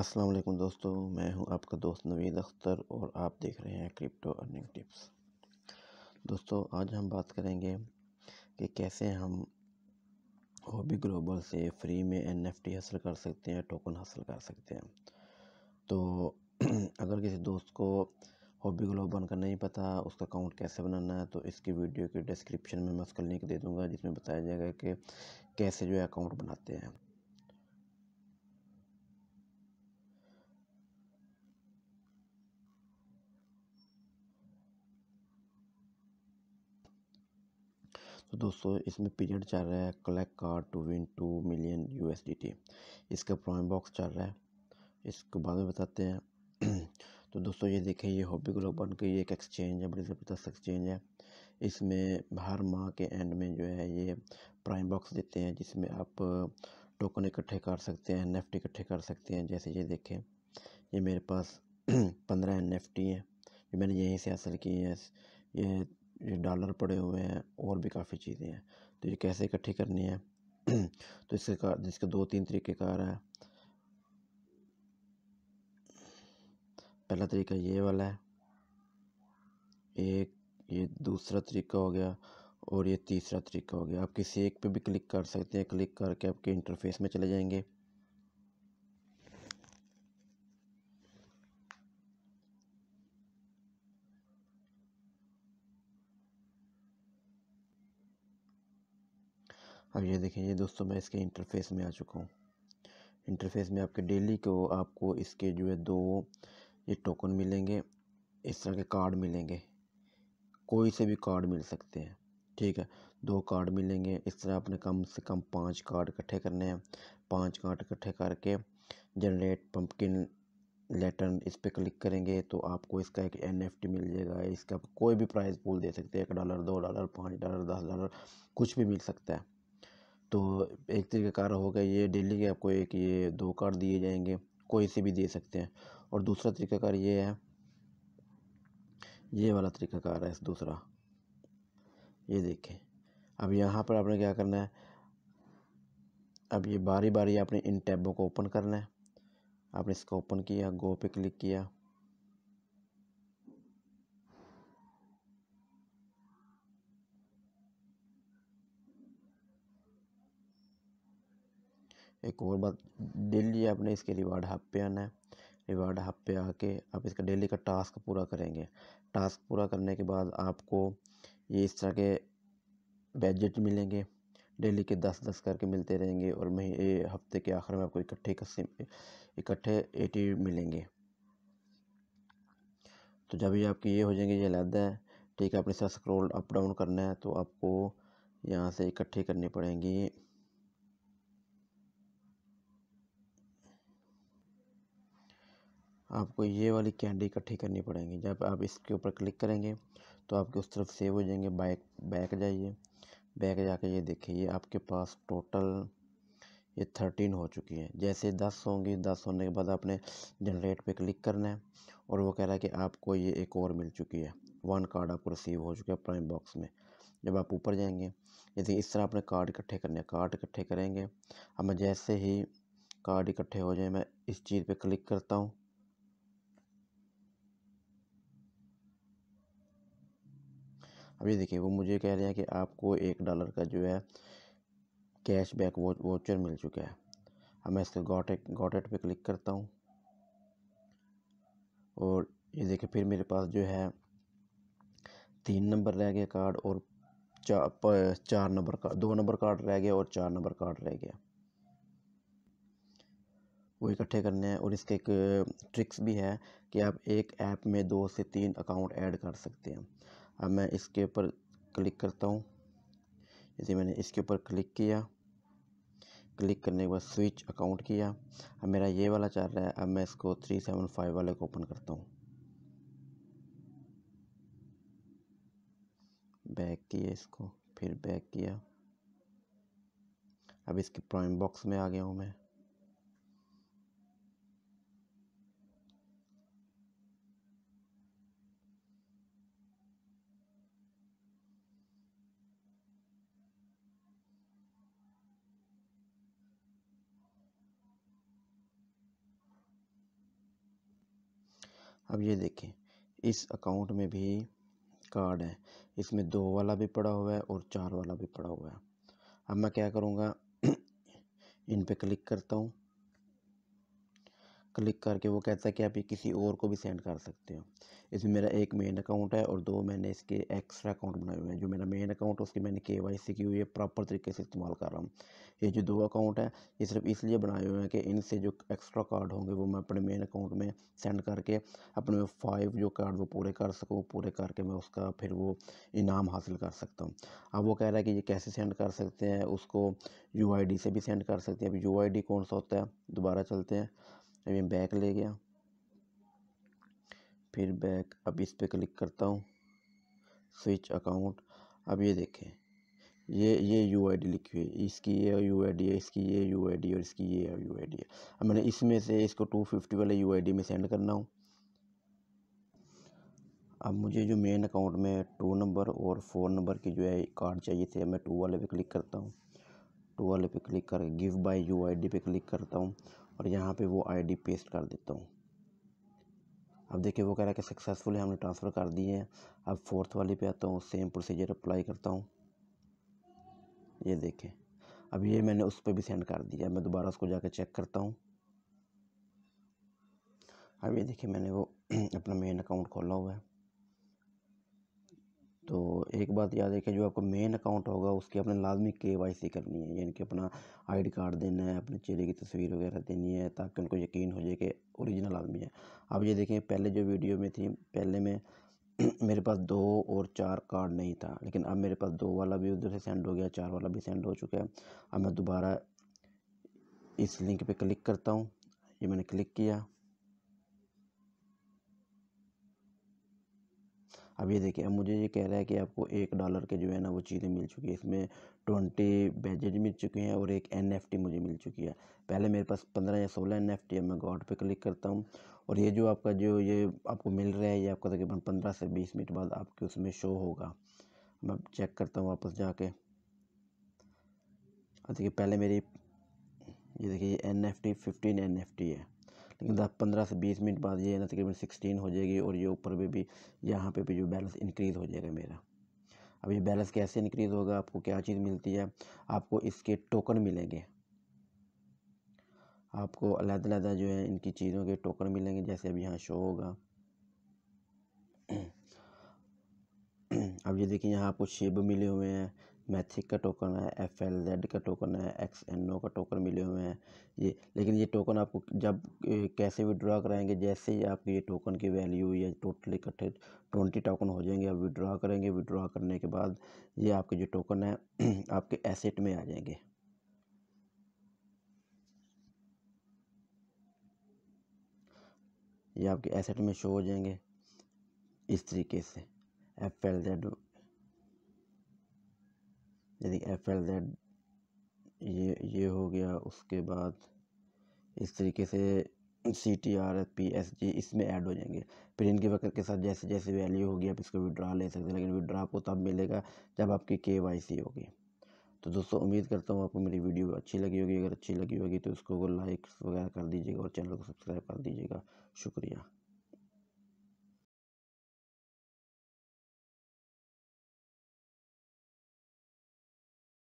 अस्सलाम वालेकुम दोस्तों मैं हूं आपका दोस्त नवीद अख्तर और आप देख रहे हैं क्रिप्टो अर्निंग टिप्स दोस्तों आज हम बात करेंगे कि कैसे हम होबी ग्लोबल से फ्री में एन एफ टी हासिल कर सकते हैं टोकन हासिल कर सकते हैं तो अगर किसी दोस्त को हॉबी ग्लोबल का नहीं पता उसका अकाउंट कैसे बनाना है तो इसकी वीडियो के डिस्क्रिप्शन में मैं उसका लिंक दे दूँगा जिसमें बताया जाएगा कि कैसे जो है अकाउंट बनाते हैं तो दोस्तों इसमें पीरियड चल रहा है collect card to win two million U इसका प्राइम बॉक्स चल रहा है इसको बाद में बताते हैं तो दोस्तों ये देखें ये हॉबी ग्लोब बन के ये एक एक्सचेंज है बड़ी ज़बरदस्त एक्सचेंज है इसमें हर माह के एंड में जो है ये प्राइम बॉक्स देते हैं जिसमें आप टोकन इकट्ठे कर सकते हैं एन इकट्ठे कर सकते हैं जैसे ये देखें ये मेरे पास पंद्रह एन हैं जो मैंने यहीं से हासिल किए हैं ये ये डॉलर पड़े हुए हैं और भी काफ़ी चीज़ें हैं तो ये कैसे इकट्ठी करनी है तो इसके कार जिसके दो तीन तरीके कार है पहला तरीका ये वाला है एक ये दूसरा तरीका हो गया और ये तीसरा तरीका हो गया आप किसी एक पे भी क्लिक कर सकते हैं क्लिक करके आपके इंटरफेस में चले जाएंगे अब ये देखें ये दोस्तों मैं इसके इंटरफेस में आ चुका हूँ इंटरफेस में आपके डेली को आपको इसके जो है दो ये टोकन मिलेंगे इस तरह के कार्ड मिलेंगे कोई से भी कार्ड मिल सकते हैं ठीक है दो कार्ड मिलेंगे इस तरह आपने कम से कम पांच कार्ड इकट्ठे करने हैं पांच कार्ड इकट्ठे करके जनरेट पम्पकिन लेटर इस पर क्लिक करेंगे तो आपको इसका एक एन मिल जाएगा इसका कोई भी प्राइस पूल दे सकते हैं एक डॉलर दो डॉलर पाँच डॉलर दस डॉलर कुछ भी मिल सकता है तो एक तरीके का हो गया ये डेली के आपको एक ये दो कार्ड दिए जाएंगे कोई से भी दे सकते हैं और दूसरा तरीकाकार ये है ये वाला तरीकाकार है दूसरा ये देखें अब यहाँ पर आपने क्या करना है अब ये बारी बारी आपने इन टैबों को ओपन करना है आपने इसको ओपन किया गो पे क्लिक किया एक और बात डेली आपने इसके रिवार्ड हब पे आना है रिवार्ड हब पे आके आप इसका डेली का टास्क पूरा करेंगे टास्क पूरा करने के बाद आपको ये इस तरह के बैजेट मिलेंगे डेली के दस दस करके मिलते रहेंगे और महीने हफ्ते के आखिर में आपको इकट्ठे इकट्ठे एटी मिलेंगे तो जब ये आपके ये हो जाएंगे ये अलहदा है ठीक है आपने साथ स्क्रोल अप डाउन करना है तो आपको यहाँ से इकट्ठे करने पड़ेंगे आपको ये वाली कैंडी इकट्ठी करनी पड़ेंगी जब आप इसके ऊपर क्लिक करेंगे तो आपके उस तरफ सेव हो जाएंगे बैक बैक जाइए बैक जाके ये देखिए ये आपके पास टोटल ये थर्टीन हो चुकी है जैसे दस होंगी दस होने के बाद आपने जनरेट पे क्लिक करना है और वो कह रहा है कि आपको ये एक और मिल चुकी है वन कार्ड आपको रिसीव हो चुका है प्राइम बॉक्स में जब आप ऊपर जाएंगे जैसे इस तरह आपने कार्ड इकट्ठे करने हैं कार्ड इकट्ठे करेंगे अब मैं जैसे ही कार्ड इकट्ठे हो जाए मैं इस चीज़ पे क्लिक करता हूँ अभी देखिए वो मुझे कह रहे हैं कि आपको एक डॉलर का जो है कैश बैक वो वोचर मिल चुका है अब मैं इसके गॉट इट गॉट पर क्लिक करता हूँ और ये देखिए फिर मेरे पास जो है तीन नंबर रह गया कार्ड और चार चार नंबर का दो नंबर कार्ड रह गया और चार नंबर कार्ड रह गया वो इकट्ठे करने हैं और इसके एक ट्रिक्स भी है कि आप एक ऐप में दो से तीन अकाउंट ऐड कर सकते हैं अब मैं इसके ऊपर क्लिक करता हूँ जैसे मैंने इसके ऊपर क्लिक किया क्लिक करने के बाद स्विच अकाउंट किया अब मेरा ये वाला चल रहा है अब मैं इसको थ्री सेवन फाइव वाले को ओपन करता हूँ बैक किया इसको फिर बैक किया अब इसके प्राइम बॉक्स में आ गया हूँ मैं अब ये देखें इस अकाउंट में भी कार्ड है इसमें दो वाला भी पड़ा हुआ है और चार वाला भी पड़ा हुआ है अब मैं क्या करूँगा इन पे क्लिक करता हूँ क्लिक करके वो कहता है कि आप ये किसी और को भी सेंड कर सकते हो इसमें मेरा एक मेन अकाउंट है और दो मैंने इसके एक्स्ट्रा अकाउंट बनाए हुए हैं जो मेरा मेन अकाउंट है उसके मैंने के वाई सी की हुई है प्रॉपर तरीके से इस्तेमाल कर रहा हूँ ये जो दो अकाउंट है ये सिर्फ इसलिए बनाए हुए हैं कि इनसे जो एक्स्ट्रा कार्ड होंगे वो मैं अपने मेन अकाउंट में सेंड करके अपने फाइव जो कार्ड वो पूरे कर सकूँ पूरे करके मैं उसका फिर वो इनाम हासिल कर सकता हूँ अब वो कह रहा है कि ये कैसे सेंड कर सकते हैं उसको यू आई डी से भी सेंड कर सकते हैं अब यू आई डी कौन सा होता है दोबारा चलते हैं अभी बैक ले गया फिर बैक अब इस पर क्लिक करता हूँ स्विच अकाउंट अब ये देखें ये ये यू आई डी लिखी हुई है इसकी ये यू आई डी है इसकी ये यू आई डी और इसकी ये यू आई डी है अब मैंने इसमें से इसको टू फिफ्टी वाले यू आई डी में सेंड करना हूँ अब मुझे जो मेन अकाउंट में टू नंबर और फोर नंबर की जो है कार्ड चाहिए थे मैं टू वाले पे क्लिक करता हूँ टू वाले पे क्लिक कर give by U I D पे क्लिक करता हूँ और यहाँ पे वो आईडी पेस्ट कर देता हूँ अब देखिए वो कह रहा है कि सक्सेसफुल हमने ट्रांसफ़र कर दिए हैं अब फोर्थ वाली पे आता हूँ सेम प्रोसीजर अप्लाई करता हूँ ये देखें अब ये मैंने उस पर भी सेंड कर दिया मैं दोबारा उसको जाकर चेक करता हूँ अब ये देखिए मैंने वो अपना मेन अकाउंट खोला हुआ है तो एक बात याद रखें जो आपका मेन अकाउंट होगा उसकी अपने लाजमी के वाई सी करनी है यानी कि अपना आई डी कार्ड देना है अपने चेहरे की तस्वीर वगैरह देनी है ताकि उनको यकीन हो जाए कि ओरिजिनल आदमी है अब ये देखें पहले जो वीडियो में थी पहले में मेरे पास दो और चार कार्ड नहीं था लेकिन अब मेरे पास दो वाला भी उधर से सेंड हो गया चार वाला भी सेंड हो चुका है अब मैं दोबारा इस लिंक पर क्लिक करता हूँ ये मैंने क्लिक किया अब ये देखिए अब मुझे ये कह रहा है कि आपको एक डॉलर के जो है ना वो चीज़ें मिल चुकी है इसमें ट्वेंटी बैजेज मिल चुके हैं और एक एन मुझे मिल चुकी है पहले मेरे पास पंद्रह या सोलह एन एफ मैं गॉड पे क्लिक करता हूँ और ये जो आपका जो ये आपको मिल रहा है ये आपका तकरीबन पंद्रह से बीस मिनट बाद आपके उसमें शो होगा मैं चेक करता हूँ वापस जाके देखिए पहले मेरी ये देखिए N F T fifteen N F T है दस पंद्रह से बीस मिनट बाद ये है ना तकरीबन सिक्सटीन हो जाएगी और ये ऊपर भी भी यहाँ पे भी जो बैलेंस इंक्रीज़ हो जाएगा मेरा अब ये बैलेंस कैसे इंक्रीज़ होगा आपको क्या चीज़ मिलती है आपको इसके टोकन मिलेंगे आपको अलग अलग जो है इनकी चीज़ों के टोकन मिलेंगे जैसे अब यहाँ शो होगा अब ये देखिए यहाँ आपको शेब मिले हुए हैं मैथिक का टोकन है एफ एल जेड का टोकन है एक्स एन ओ का टोकन मिले हुए हैं ये लेकिन ये टोकन आपको जब कैसे विड्रॉ कराएंगे जैसे ही आपके ये टोकन की वैल्यू या टोटल इकट्ठे ट्वेंटी टोकन हो जाएंगे आप विड्रॉ करेंगे विड्रॉ करने के बाद ये आपके जो टोकन है आपके एसेट में आ जाएंगे ये आपके एसेट में शो हो जाएंगे इस तरीके से एफ एल जेड यदि एफ एल जेड ये ये हो गया उसके बाद इस तरीके से C T R F P S G इसमें ऐड हो जाएंगे फिर इनके वक्त के साथ जैसे जैसे वैल्यू होगी आप इसको विड्रा ले सकते हैं लेकिन विड्रा आपको तब मिलेगा जब आपकी के वाई सी होगी तो दोस्तों उम्मीद करता हूँ आपको मेरी वीडियो अच्छी लगी होगी अगर अच्छी लगी होगी तो उसको लाइक वगैरह कर दीजिएगा और चैनल को सब्सक्राइब कर दीजिएगा शुक्रिया